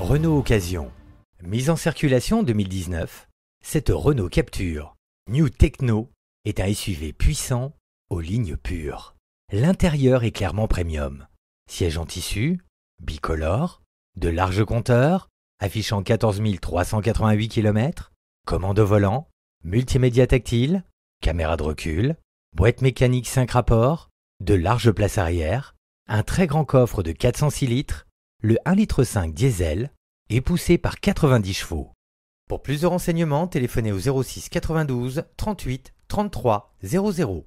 Renault Occasion. Mise en circulation 2019, cette Renault Capture New Techno est un SUV puissant aux lignes pures. L'intérieur est clairement premium. Siège en tissu, bicolore, de larges compteurs, affichant 14 388 km, commande au volant, multimédia tactile, caméra de recul, boîte mécanique 5 rapports, de larges places arrière, un très grand coffre de 406 litres, le 1,5 litre diesel est poussé par 90 chevaux. Pour plus de renseignements, téléphonez au 06 92 38 33 00.